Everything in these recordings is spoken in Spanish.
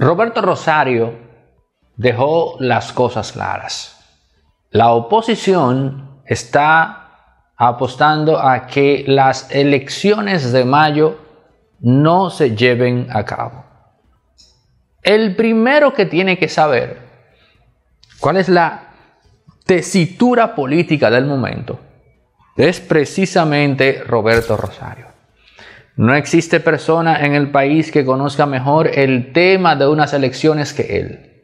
Roberto Rosario dejó las cosas claras. La oposición está apostando a que las elecciones de mayo no se lleven a cabo. El primero que tiene que saber cuál es la tesitura política del momento es precisamente Roberto Rosario. No existe persona en el país que conozca mejor el tema de unas elecciones que él.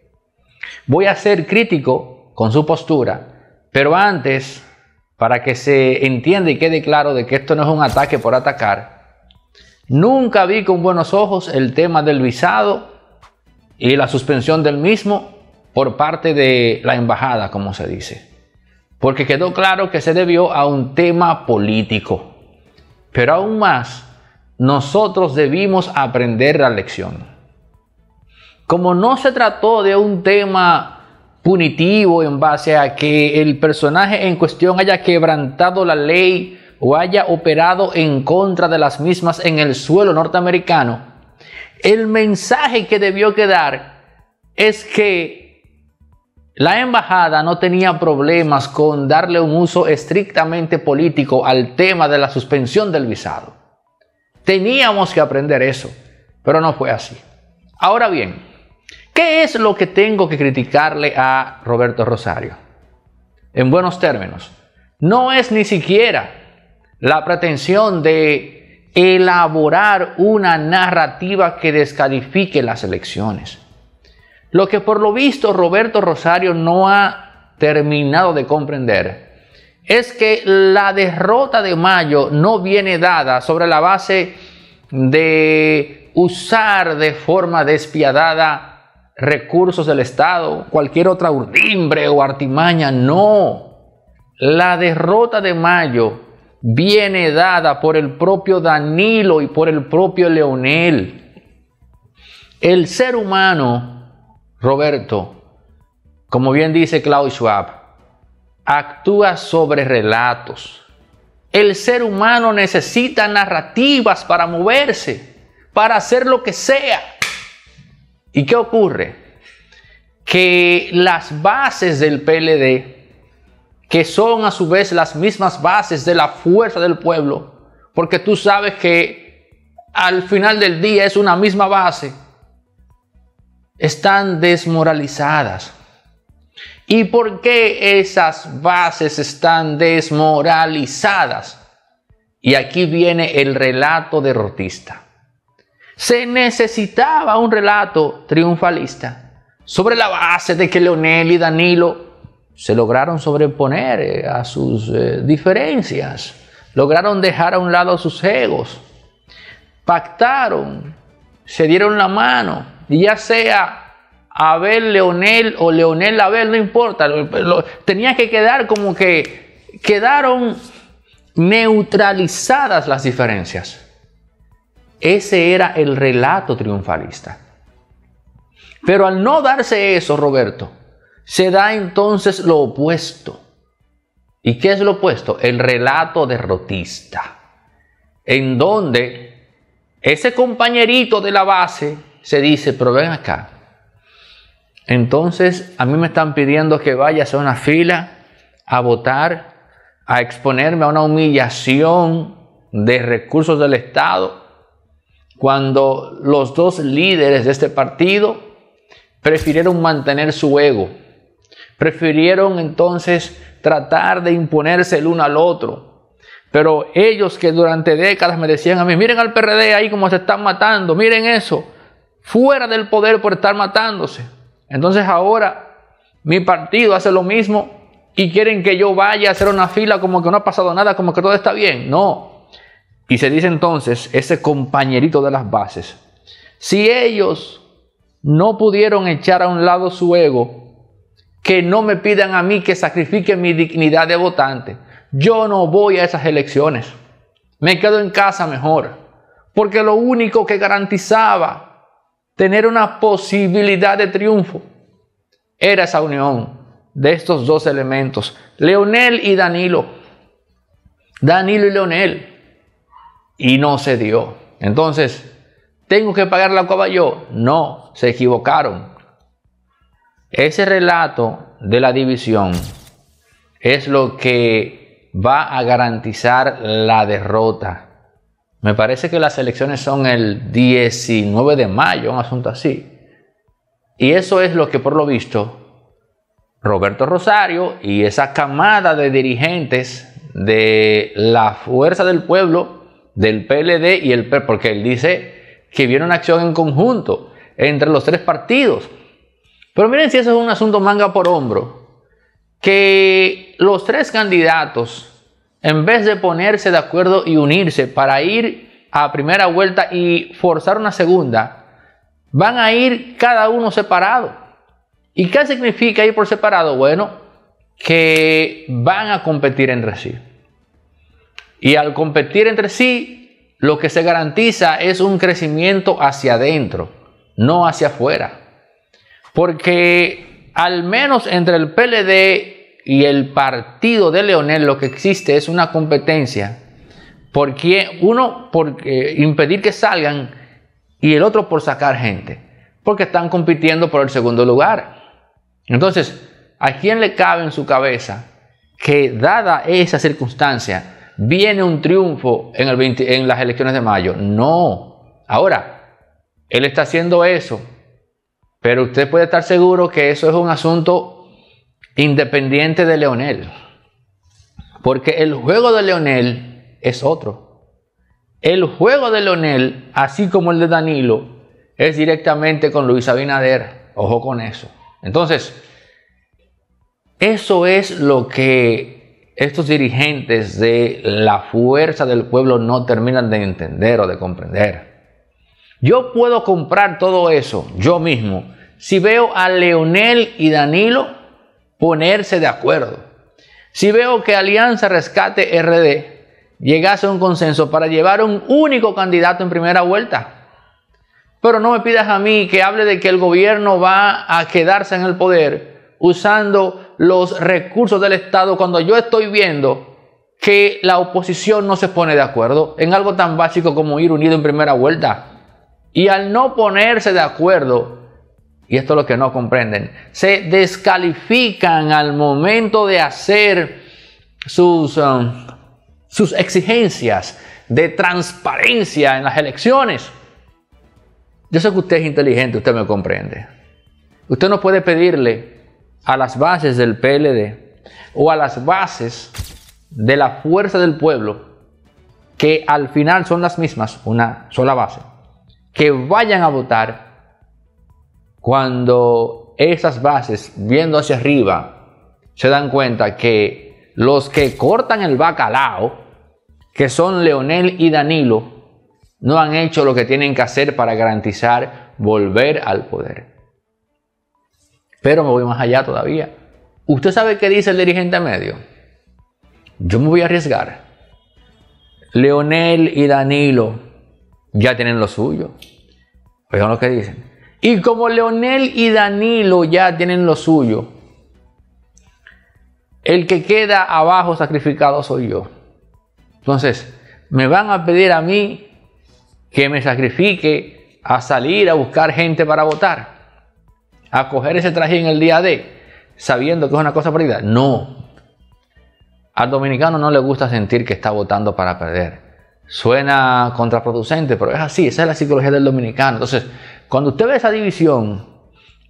Voy a ser crítico con su postura, pero antes, para que se entienda y quede claro de que esto no es un ataque por atacar, nunca vi con buenos ojos el tema del visado y la suspensión del mismo por parte de la embajada, como se dice, porque quedó claro que se debió a un tema político, pero aún más nosotros debimos aprender la lección. Como no se trató de un tema punitivo en base a que el personaje en cuestión haya quebrantado la ley o haya operado en contra de las mismas en el suelo norteamericano, el mensaje que debió quedar es que la embajada no tenía problemas con darle un uso estrictamente político al tema de la suspensión del visado. Teníamos que aprender eso, pero no fue así. Ahora bien, ¿qué es lo que tengo que criticarle a Roberto Rosario? En buenos términos, no es ni siquiera la pretensión de elaborar una narrativa que descalifique las elecciones. Lo que por lo visto Roberto Rosario no ha terminado de comprender es que la derrota de Mayo no viene dada sobre la base de usar de forma despiadada recursos del Estado, cualquier otra urdimbre o artimaña, no. La derrota de Mayo viene dada por el propio Danilo y por el propio Leonel. El ser humano, Roberto, como bien dice Klaus Schwab, actúa sobre relatos. El ser humano necesita narrativas para moverse, para hacer lo que sea. ¿Y qué ocurre? Que las bases del PLD, que son a su vez las mismas bases de la fuerza del pueblo, porque tú sabes que al final del día es una misma base, están desmoralizadas ¿Y por qué esas bases están desmoralizadas? Y aquí viene el relato derrotista. Se necesitaba un relato triunfalista sobre la base de que Leonel y Danilo se lograron sobreponer eh, a sus eh, diferencias, lograron dejar a un lado sus egos, pactaron, se dieron la mano, y ya sea Abel Leonel o Leonel Abel, no importa. tenía que quedar como que quedaron neutralizadas las diferencias. Ese era el relato triunfalista. Pero al no darse eso, Roberto, se da entonces lo opuesto. ¿Y qué es lo opuesto? El relato derrotista, en donde ese compañerito de la base se dice, pero ven acá, entonces, a mí me están pidiendo que vaya a una fila a votar, a exponerme a una humillación de recursos del Estado, cuando los dos líderes de este partido prefirieron mantener su ego, prefirieron entonces tratar de imponerse el uno al otro. Pero ellos que durante décadas me decían a mí, miren al PRD ahí como se están matando, miren eso, fuera del poder por estar matándose. Entonces ahora mi partido hace lo mismo y quieren que yo vaya a hacer una fila como que no ha pasado nada, como que todo está bien. No. Y se dice entonces ese compañerito de las bases. Si ellos no pudieron echar a un lado su ego, que no me pidan a mí que sacrifique mi dignidad de votante. Yo no voy a esas elecciones. Me quedo en casa mejor. Porque lo único que garantizaba tener una posibilidad de triunfo. Era esa unión de estos dos elementos, Leonel y Danilo. Danilo y Leonel. Y no se dio. Entonces, ¿tengo que pagar la coba yo? No, se equivocaron. Ese relato de la división es lo que va a garantizar la derrota me parece que las elecciones son el 19 de mayo, un asunto así. Y eso es lo que por lo visto Roberto Rosario y esa camada de dirigentes de la Fuerza del Pueblo, del PLD y el PER, porque él dice que viene una acción en conjunto entre los tres partidos. Pero miren si eso es un asunto manga por hombro, que los tres candidatos en vez de ponerse de acuerdo y unirse para ir a primera vuelta y forzar una segunda, van a ir cada uno separado. ¿Y qué significa ir por separado? Bueno, que van a competir entre sí. Y al competir entre sí, lo que se garantiza es un crecimiento hacia adentro, no hacia afuera. Porque al menos entre el PLD y el partido de Leonel lo que existe es una competencia. Porque uno por eh, impedir que salgan y el otro por sacar gente. Porque están compitiendo por el segundo lugar. Entonces, ¿a quién le cabe en su cabeza que dada esa circunstancia viene un triunfo en las elecciones de mayo? No. Ahora, él está haciendo eso. Pero usted puede estar seguro que eso es un asunto independiente de Leonel. Porque el juego de Leonel es otro. El juego de Leonel, así como el de Danilo, es directamente con Luis Abinader. Ojo con eso. Entonces, eso es lo que estos dirigentes de la fuerza del pueblo no terminan de entender o de comprender. Yo puedo comprar todo eso yo mismo si veo a Leonel y Danilo ponerse de acuerdo. Si veo que Alianza Rescate RD llegase a un consenso para llevar un único candidato en primera vuelta, pero no me pidas a mí que hable de que el gobierno va a quedarse en el poder usando los recursos del Estado cuando yo estoy viendo que la oposición no se pone de acuerdo en algo tan básico como ir unido en primera vuelta. Y al no ponerse de acuerdo, y esto es lo que no comprenden, se descalifican al momento de hacer sus, um, sus exigencias de transparencia en las elecciones. Yo sé que usted es inteligente, usted me comprende. Usted no puede pedirle a las bases del PLD o a las bases de la fuerza del pueblo, que al final son las mismas, una sola base, que vayan a votar cuando esas bases, viendo hacia arriba, se dan cuenta que los que cortan el bacalao, que son Leonel y Danilo, no han hecho lo que tienen que hacer para garantizar volver al poder. Pero me voy más allá todavía. ¿Usted sabe qué dice el dirigente medio? Yo me voy a arriesgar. Leonel y Danilo ya tienen lo suyo. Oigan lo que dicen. Y como Leonel y Danilo ya tienen lo suyo, el que queda abajo sacrificado soy yo. Entonces, me van a pedir a mí que me sacrifique a salir a buscar gente para votar, a coger ese traje en el día de, sabiendo que es una cosa perdida. No. Al dominicano no le gusta sentir que está votando para perder. Suena contraproducente, pero es así, esa es la psicología del dominicano. Entonces, cuando usted ve esa división,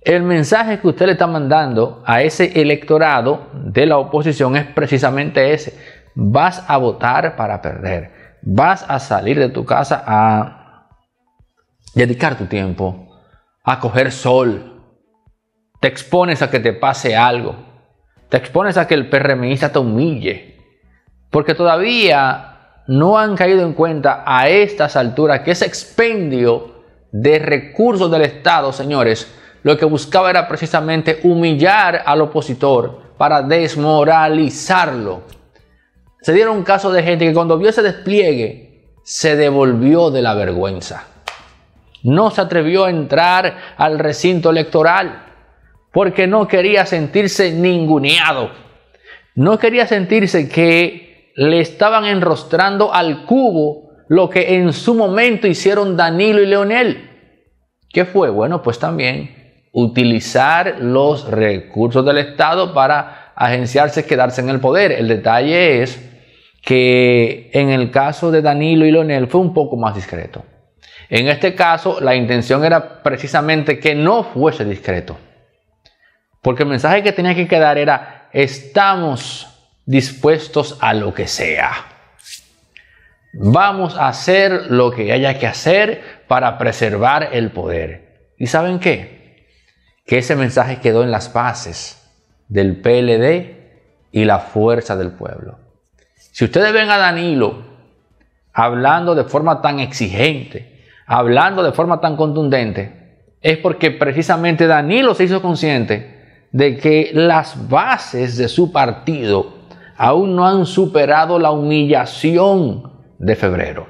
el mensaje que usted le está mandando a ese electorado de la oposición es precisamente ese. Vas a votar para perder. Vas a salir de tu casa a dedicar tu tiempo, a coger sol. Te expones a que te pase algo. Te expones a que el PRMista te humille. Porque todavía no han caído en cuenta a estas alturas que ese expendio de recursos del Estado, señores, lo que buscaba era precisamente humillar al opositor para desmoralizarlo. Se dieron casos de gente que cuando vio ese despliegue se devolvió de la vergüenza. No se atrevió a entrar al recinto electoral porque no quería sentirse ninguneado. No quería sentirse que le estaban enrostrando al cubo lo que en su momento hicieron Danilo y Leonel. ¿Qué fue? Bueno, pues también utilizar los recursos del Estado para agenciarse, quedarse en el poder. El detalle es que en el caso de Danilo y Leonel fue un poco más discreto. En este caso, la intención era precisamente que no fuese discreto. Porque el mensaje que tenía que quedar era, estamos dispuestos a lo que sea. Vamos a hacer lo que haya que hacer para preservar el poder. ¿Y saben qué? Que ese mensaje quedó en las bases del PLD y la fuerza del pueblo. Si ustedes ven a Danilo hablando de forma tan exigente, hablando de forma tan contundente, es porque precisamente Danilo se hizo consciente de que las bases de su partido aún no han superado la humillación de febrero.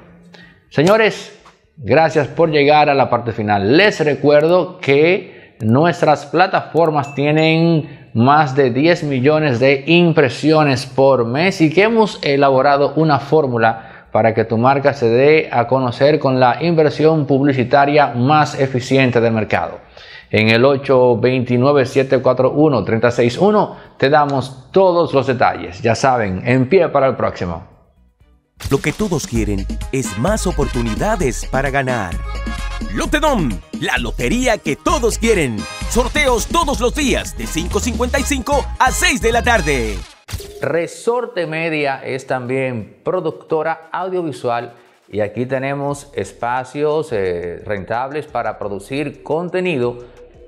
Señores, gracias por llegar a la parte final. Les recuerdo que nuestras plataformas tienen más de 10 millones de impresiones por mes y que hemos elaborado una fórmula para que tu marca se dé a conocer con la inversión publicitaria más eficiente del mercado. En el 829-741-361 te damos todos los detalles. Ya saben, en pie para el próximo. Lo que todos quieren es más oportunidades para ganar. Lotedom, la lotería que todos quieren. Sorteos todos los días de 5.55 a 6 de la tarde. Resorte Media es también productora audiovisual y aquí tenemos espacios eh, rentables para producir contenido